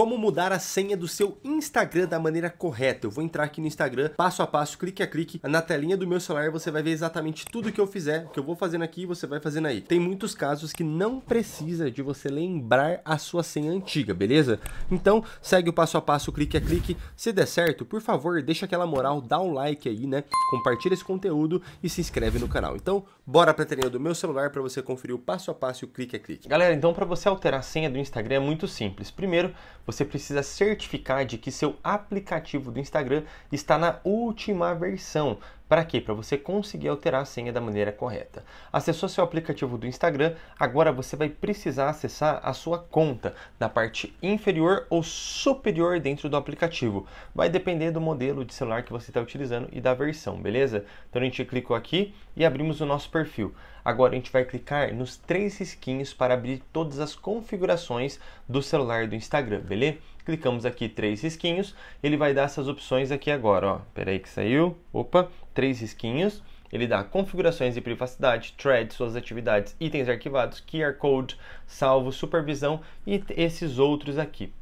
como mudar a senha do seu Instagram da maneira correta. Eu vou entrar aqui no Instagram, passo a passo, clique a clique, na telinha do meu celular você vai ver exatamente tudo que eu fizer, o que eu vou fazendo aqui você vai fazendo aí. Tem muitos casos que não precisa de você lembrar a sua senha antiga, beleza? Então, segue o passo a passo, clique a clique. Se der certo, por favor, deixa aquela moral, dá um like aí, né? Compartilha esse conteúdo e se inscreve no canal. Então, bora pra telinha do meu celular para você conferir o passo a passo e o clique a clique. Galera, então para você alterar a senha do Instagram é muito simples. Primeiro, você precisa certificar de que seu aplicativo do Instagram está na última versão. Para quê? Para você conseguir alterar a senha da maneira correta. Acessou seu aplicativo do Instagram, agora você vai precisar acessar a sua conta na parte inferior ou superior dentro do aplicativo. Vai depender do modelo de celular que você está utilizando e da versão, beleza? Então a gente clicou aqui e abrimos o nosso perfil. Agora a gente vai clicar nos três risquinhos para abrir todas as configurações do celular do Instagram, beleza? Clicamos aqui três risquinhos, ele vai dar essas opções aqui agora, ó. Peraí que saiu. Opa, três risquinhos. Ele dá configurações de privacidade, thread, suas atividades, itens arquivados, QR code, salvo, supervisão e esses outros aqui.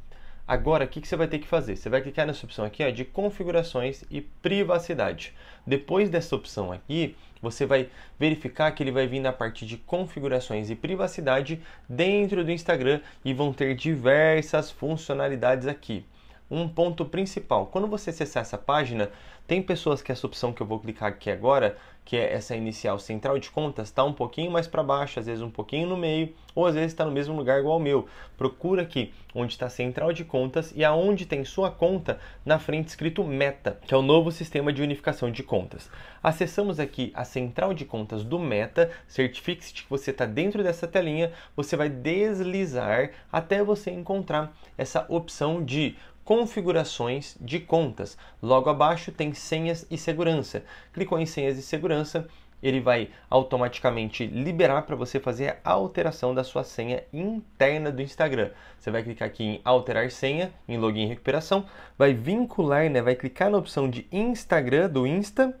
Agora, o que, você vai ter que fazer? Você vai clicar nessa opção aqui ó, de configurações e privacidade. Depois dessa opção aqui, você vai verificar que ele vai vir na parte de configurações e privacidade dentro do Instagram e vão ter diversas funcionalidades aqui um ponto principal. Quando você acessar essa página, tem pessoas que essa opção que eu vou clicar aqui agora, que é essa inicial central de contas, está um pouquinho mais para baixo, às vezes um pouquinho no meio, ou às vezes está no mesmo lugar igual ao meu. Procura aqui onde está central de contas e aonde tem sua conta, na frente escrito Meta, que é o novo sistema de unificação de contas. Acessamos aqui a central de contas do Meta, certifique-se que você está dentro dessa telinha, você vai deslizar até você encontrar essa opção de configurações de contas. Logo abaixo tem senhas e segurança. Clicou em senhas e segurança, ele vai automaticamente liberar para você fazer a alteração da sua senha interna do Instagram. Você vai clicar aqui em alterar senha, em login e recuperação, vai vincular, né, vai clicar na opção de Instagram do Insta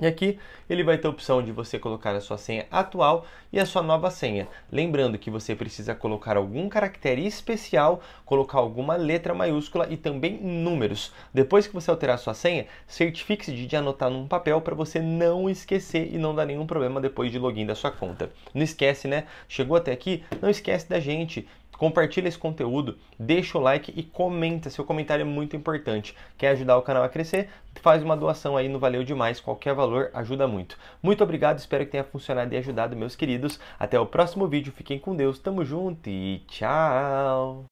e aqui ele vai ter a opção de você colocar a sua senha atual e a sua nova senha. Lembrando que você precisa colocar algum caractere especial, colocar alguma letra maiúscula e também números. Depois que você alterar a sua senha, certifique-se de anotar num papel para você não esquecer e não dar nenhum problema depois de login da sua conta. Não esquece, né? Chegou até aqui? Não esquece da gente compartilha esse conteúdo, deixa o like e comenta. Seu comentário é muito importante. Quer ajudar o canal a crescer? Faz uma doação aí no Valeu Demais. Qualquer valor ajuda muito. Muito obrigado, espero que tenha funcionado e ajudado, meus queridos. Até o próximo vídeo. Fiquem com Deus, tamo junto e tchau!